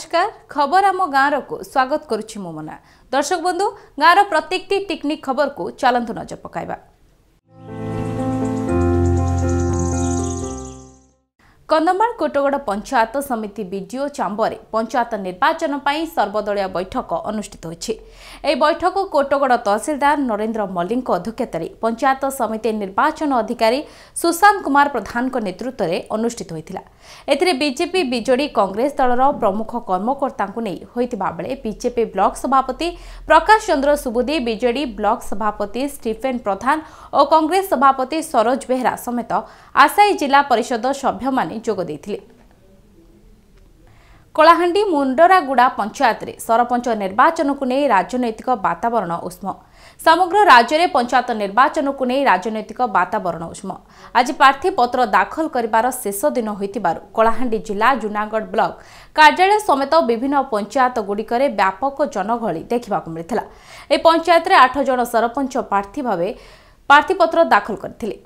নমস্কার খবর আম গাঁরকু স্বাগত করুছি মো মোনা দর্শক বন্ধু গাঁর প্রত্যেকটি টেকনিক খবরকু চলন্তু নজর পকাইবা କନ୍ଧମାଳ କୋଟଗଡ଼ ପଞ୍ଚାୟତ ସମିତି ବିଡିଓ ଚାମ୍ବରରେ ପଞ୍ଚାୟତ ନିର୍ବାଚନ ପାଇଁ ସର୍ବଦଳୀୟ ବୈଠକ ଅନୁଷ୍ଠିତ ହୋଇଛି ଏହି ବୈଠକ କୋଟଗଡ଼ ତହସିଲଦାର ନରେନ୍ଦ୍ର ମଲ୍ଲିକଙ୍କ ଅଧ୍ୟକ୍ଷତାରେ ପଞ୍ଚାୟତ ସମିତି ନିର୍ବାଚନ ଅଧିକାରୀ ସୁଶାନ୍ତ କୁମାର ପ୍ରଧାନଙ୍କ ନେତୃତ୍ୱରେ ଅନୁଷ୍ଠିତ ହୋଇଥିଲା ଏଥିରେ ବିଜେପି ବିଜେଡ଼ି କଂଗ୍ରେସ ଦଳର ପ୍ରମୁଖ କର୍ମକର୍ତ୍ତାଙ୍କୁ ନେଇ ହୋଇଥିବା ବେଳେ ବିଜେପି ବ୍ଲକ ସଭାପତି ପ୍ରକାଶ ଚନ୍ଦ୍ର ସୁବୁଦ୍ଧି ବିଜେଡ଼ି ବ୍ଲକ ସଭାପତି ଷ୍ଟିଫେନ୍ ପ୍ରଧାନ ଓ କଂଗ୍ରେସ ସଭାପତି ସରୋଜ ବେହେରା ସମେତ ଆଶାୟୀ ଜିଲ୍ଲା ପରିଷଦ ସଭ୍ୟମାନେ ଯୋଗ ଦେଇଥିଲେ କଳାହାଣ୍ଡି ମୁଣ୍ଡରାଗୁଡ଼ା ପଞ୍ଚାୟତରେ ସରପଞ୍ଚ ନିର୍ବାଚନକୁ ନେଇ ରାଜନୈତିକ ବାତାବରଣ ଉଷ୍ମ ସମଗ୍ର ରାଜ୍ୟରେ ପଞ୍ଚାୟତ ନିର୍ବାଚନକୁ ନେଇ ରାଜନୈତିକ ବାତାବରଣ ଉଷ୍ମ ଆଜି ପ୍ରାର୍ଥୀପତ୍ର ଦାଖଲ କରିବାର ଶେଷ ଦିନ ହୋଇଥିବାରୁ କଳାହାଣ୍ଡି ଜିଲ୍ଲା ଜୁନାଗଡ଼ ବ୍ଲକ କାର୍ଯ୍ୟାଳୟ ସମେତ ବିଭିନ୍ନ ପଞ୍ଚାୟତଗୁଡ଼ିକରେ ବ୍ୟାପକ ଜନଗହଳି ଦେଖିବାକୁ ମିଳିଥିଲା ଏହି ପଞ୍ଚାୟତରେ ଆଠ ଜଣ ସରପଞ୍ଚ ପ୍ରାର୍ଥୀ ଭାବେ ପ୍ରାର୍ଥୀପତ୍ର ଦାଖଲ କରିଥିଲେ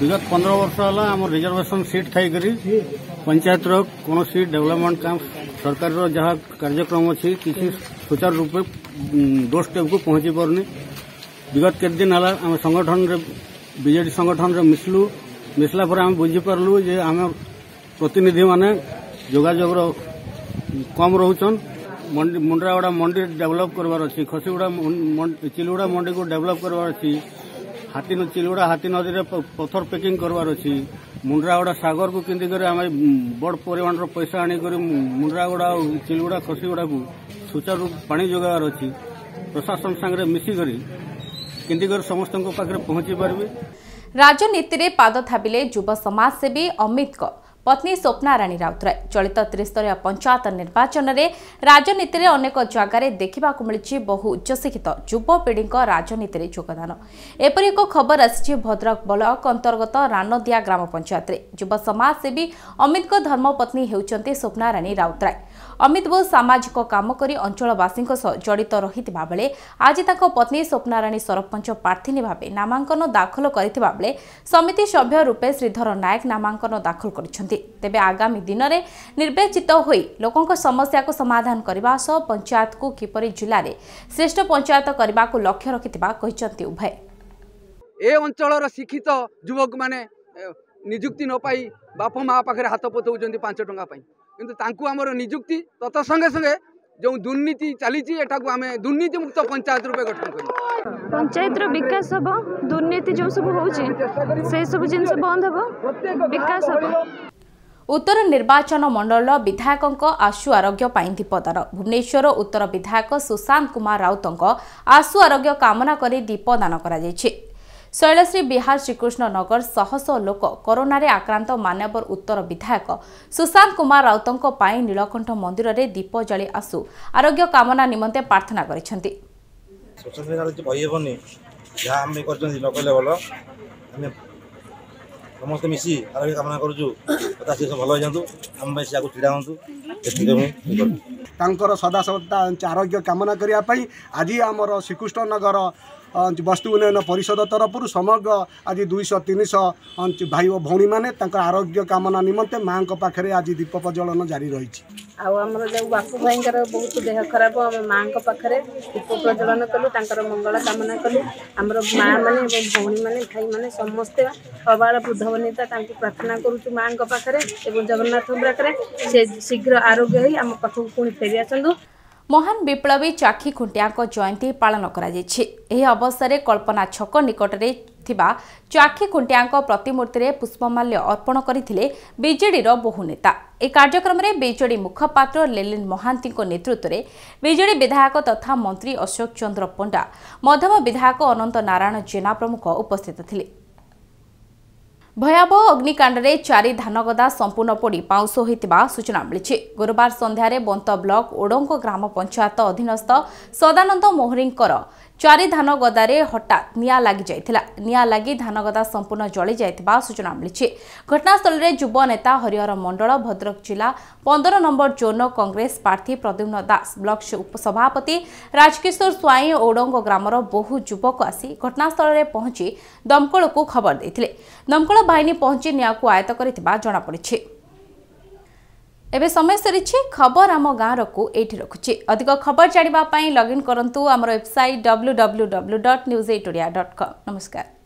વિગત પંદર વર્ષ ହେଲା ଆମର ରିଜର୍ଭେସନ୍ ସିଟ୍ ଥାଇକରି ପଞ୍ଚାୟତର କୌଣସି ଡେଭଲପମେଣ୍ଟ କାମ ସରକାରର ଯାହା କାର୍ଯ୍ୟକ୍ରମ ଅଛି କିଛି ସୁଚାରୁ ରୂପେ ଡୋର୍ ଷ୍ଟେପ୍କୁ ପହଞ୍ଚି ପାରୁନି ବିଗତ କେତେ ଦିନ ହେଲା ଆମେ ସଂଗଠନରେ ବିଜେଡି ସଂଗଠନରେ ମିଶିଲୁ ମିଶିଲା ପରେ ଆମେ ବୁଝିପାରିଲୁ ଯେ ଆମେ ପ୍ରତିନିଧିମାନେ ଯୋଗାଯୋଗର କମ୍ ରହୁଛନ୍ ମଣ୍ଡି ମୁଣ୍ଡରାଗୁଡ଼ା ମଣ୍ଡି ଡେଭଲପ୍ କରିବାର ଅଛି ଖସିଗୁଡ଼ା ଚିଲିଗୁଡ଼ା ମଣ୍ଡିକୁ ଡେଭଲପ୍ କରିବାର ଅଛି ହାତୀ ଚିଲୁଡ଼ା ହାତୀ ନଦୀରେ ପଥର ପେକିଂ କରିବାର ଅଛି ମୁଣ୍ଡ୍ରାଗୁଡ଼ା ସାଗରକୁ କିନ୍ତିକରି ଆମେ ବଡ଼ ପରିମାଣର ପଇସା ଆଣିକରି ମୁଣ୍ଡ୍ରାଗୁଡ଼ା ଆଉ ଚିଲୁଡ଼ା ଖସିଗୁଡ଼ାକୁ ସୁଚାରୁ ପାଣି ଯୋଗାଇବାର ଅଛି ପ୍ରଶାସନ ସାଙ୍ଗରେ ମିଶିକରି କିନ୍ତିକରି ସମସ୍ତଙ୍କ ପାଖରେ ପହଞ୍ଚି ପାରିବେ ରାଜନୀତିରେ ପାଦ ଥାବିଲେ ଯୁବ ସମାଜସେବୀ ଅମିତଙ୍କ पत्नी स्वप्ाराणी राउतराय चलित त्रिस्तरीय पंचायत निर्वाचन पञ्चायत राजनीति राजनीतिले अनेक जग्गा देख्दाखि बहु उच्चिक्षित राजनीति राजनीतिले जोदान एपरि एक खबर आसिन्छ भद्रक ब्लक अंतर्गत रानदिया ग्राम पंचायत पञ्चायतले जुवसमाजसेवी धर्मपत्नी धर्म पत्नी स्वप्नाराणी राउतराय ଅମିତ ବୋଷ ସାମାଜିକ କାମ କରି ଅଞ୍ଚଳବାସୀଙ୍କ ସହ ଜଡ଼ିତ ରହିଥିବା ବେଳେ ଆଜି ତାଙ୍କ ପତ୍ନୀ ସ୍ୱପ୍ନାରାଣୀ ସରପଞ୍ଚ ପ୍ରାର୍ଥିନୀ ଭାବେ ନାମାଙ୍କନ ଦାଖଲ କରିଥିବା ବେଳେ ସମିତି ସଭ୍ୟ ରୂପେ ଶ୍ରୀଧର ନାୟକ ନାମାଙ୍କନ ଦାଖଲ କରିଛନ୍ତି ତେବେ ଆଗାମୀ ଦିନରେ ନିର୍ବାଚିତ ହୋଇ ଲୋକଙ୍କ ସମସ୍ୟାକୁ ସମାଧାନ କରିବା ସହ ପଞ୍ଚାୟତକୁ କିପରି ଜିଲ୍ଲାରେ ଶ୍ରେଷ୍ଠ ପଞ୍ଚାୟତ କରିବାକୁ ଲକ୍ଷ୍ୟ ରଖିଥିବା କହିଛନ୍ତି ଉଭୟ ଏ ଅଞ୍ଚଳର ଶିକ୍ଷିତ ଯୁବକମାନେ ନିଯୁକ୍ତି ନ ପାଇ ବାପ ମା' ପାଖରେ ହାତ ପତଉଛନ୍ତି ପାଞ୍ଚ ଟଙ୍କା ପାଇଁ କିନ୍ତୁ ତାଙ୍କୁ ଆମର ନିଯୁକ୍ତି ତତ ସଙ୍ଗେ ସଙ୍ଗେ ଯେଉଁ ଦୁର୍ନୀତି ଚାଲିଛି ଏଠାକୁ ଆମେ ଦୁର୍ନୀତିମୁକ୍ତ ପଞ୍ଚାୟତ ରୂପେ ଗଠନ କରିବୁ ପଞ୍ଚାୟତର ବିକାଶ ହେବ ଦୁର୍ନୀତି ଯେଉଁ ସବୁ ହେଉଛି ସେସବୁ ଜିନିଷ ବନ୍ଦ ହେବ ବିକାଶ ହେବ ଉତ୍ତର ନିର୍ବାଚନ ମଣ୍ଡଳର ବିଧାୟକଙ୍କ ଆଶୁ ଆରୋଗ୍ୟ ପାଇଁ ଦୀପଦାର ଭୁବନେଶ୍ୱର ଉତ୍ତର ବିଧାୟକ ସୁଶାନ୍ତ କୁମାର ରାଉତଙ୍କ ଆଶୁ ଆରୋଗ୍ୟ କାମନା କରି ଦୀପଦାନ କରାଯାଇଛି ଶୈଳଶ୍ରୀ ବିହାର ଶ୍ରୀକୃଷ୍ଣନଗର ଶହଶହ ଲୋକ କରୋନାରେ ଆକ୍ରାନ୍ତ ମାନ୍ୟବର ଉତ୍ତର ବିଧାୟକ ସୁଶାନ୍ତ କୁମାର ରାଉତଙ୍କ ପାଇଁ ନୀଳକଣ୍ଠ ମନ୍ଦିରରେ ଦୀପ ଜାଳି ଆସୁ ଆରୋଗ୍ୟ କାମନା ନିମନ୍ତେ ପ୍ରାର୍ଥନା କରିଛନ୍ତି ସମସ୍ତେ ମିଶି ଆରୋଗ୍ୟ କାମନା କରୁଛୁ ତଥା ସେ ଭଲ ହେଇଯାଆନ୍ତୁ ଆମ ପାଇଁ ତାଙ୍କର ସଦାସର୍ବଦା କାମନା କରିବା ପାଇଁ ଆଜି ଆମର ଶ୍ରୀକୃଷ୍ଣନଗର ବସ୍ତୁ ଉନ୍ନୟନ ପରିଷଦ ତରଫରୁ ସମଗ୍ର ଆଜି ଦୁଇଶହ ତିନିଶହ ଭାଇ ଓ ଭଉଣୀମାନେ ତାଙ୍କ ଆରୋଗ୍ୟ କାମନା ନିମନ୍ତେ ମାଆଙ୍କ ପାଖରେ ଆଜି ଦୀପ ପ୍ରଜ୍ୱଳନ ଜାରି ରହିଛି ଆଉ ଆମର ଯେଉଁ ବାପୁ ଭାଇଙ୍କର ବହୁତ ଦେହ ଖରାପ ଆମେ ମାଆଙ୍କ ପାଖରେ ଦୀପ ପ୍ରଜ୍ୱଳନ କଲୁ ତାଙ୍କର ମଙ୍ଗଳ କାମନା କଲୁ ଆମର ମାଆମାନେ ଏବଂ ଭଉଣୀମାନେ ଭାଇମାନେ ସମସ୍ତେ ଅବାଳ ବୃଦ୍ଧ ବନିତା ତାଙ୍କୁ ପ୍ରାର୍ଥନା କରୁଛୁ ମାଆଙ୍କ ପାଖରେ ଏବଂ ଜଗନ୍ନାଥଙ୍କ ପାଖରେ ସେ ଶୀଘ୍ର ଆରୋଗ୍ୟ ହୋଇ ଆମ ପାଖକୁ ପୁଣି ଫେରି ଆସନ୍ତୁ ମହାନ ବିପ୍ଳବୀ ଚାଖି ଖୁଣ୍ଟିଆଙ୍କ ଜୟନ୍ତୀ ପାଳନ କରାଯାଇଛି ଏହି ଅବସରରେ କଳ୍ପନା ଛକ ନିକଟରେ ଥିବା ଚାଖି ଖୁଣ୍ଟିଆଙ୍କ ପ୍ରତିମୂର୍ତ୍ତିରେ ପୁଷ୍ପମାଲ୍ୟ ଅର୍ପଣ କରିଥିଲେ ବିଜେଡ଼ିର ବହୁ ନେତା ଏହି କାର୍ଯ୍ୟକ୍ରମରେ ବିଜେଡି ମୁଖପାତ୍ର ଲେଲିନ ମହାନ୍ତିଙ୍କ ନେତୃତ୍ୱରେ ବିଜେଡି ବିଧାୟକ ତଥା ମନ୍ତ୍ରୀ ଅଶୋକ ଚନ୍ଦ୍ର ପଣ୍ଡା ମଧ୍ୟମ ବିଧାୟକ ଅନନ୍ତ ନାରାୟଣ ଜେନା ପ୍ରମୁଖ ଉପସ୍ଥିତ ଥିଲେ ଭୟାବହ ଅଗ୍ନିକାଣ୍ଡରେ ଚାରି ଧାନଗଦା ସମ୍ପୂର୍ଣ୍ଣ ପୋଡ଼ି ପାଉଁଶ ହୋଇଥିବା ସୂଚନା ମିଳିଛି ଗୁରୁବାର ସନ୍ଧ୍ୟାରେ ବନ୍ତ ବ୍ଲକ ଓଡ଼ଙ୍କ ଗ୍ରାମ ପଞ୍ଚାୟତ ଅଧୀନସ୍ଥ ସଦାନନ୍ଦ ମୋହରୀଙ୍କର ଚାରି ଧାନଗଦାରେ ହଠାତ୍ ନିଆଁ ଲାଗିଯାଇଥିଲା ନିଆଁ ଲାଗି ଧାନଗଦା ସମ୍ପୂର୍ଣ୍ଣ ଜଳିଯାଇଥିବା ସୂଚନା ମିଳିଛି ଘଟଣାସ୍ଥଳରେ ଯୁବ ନେତା ହରିହର ମଣ୍ଡଳ ଭଦ୍ରକ ଜିଲ୍ଲା ପନ୍ଦର ନମ୍ବର ଜୋନ କଂଗ୍ରେସ ପ୍ରାର୍ଥୀ ପ୍ରଦ୍ୟୁମ୍ନ ଦାସ ବ୍ଲକ ଉପସଭାପତି ରାଜକିଶୋର ସ୍ୱାଇଁ ଓଡ଼ଙ୍ଗ ଗ୍ରାମର ବହୁ ଯୁବକ ଆସି ଘଟଣାସ୍ଥଳରେ ପହଞ୍ଚି ଦମକଳକୁ ଖବର ଦେଇଥିଲେ ଦମକଳ ବାହିନୀ ପହଞ୍ଚି ନିଆଁକୁ ଆୟତ କରିଥିବା ଜଣାପଡ଼ିଛି ଏବେ ସମୟ ସରିଛି ଖବର ଆମ ଗାଁରକୁ ଏଇଠି ରଖୁଛି ଅଧିକ ଖବର ଜାଣିବା ପାଇଁ ଲଗ୍ଇନ୍ କରନ୍ତୁ ଆମର website W W W dot news eight Odia dot com ନମସ୍କାର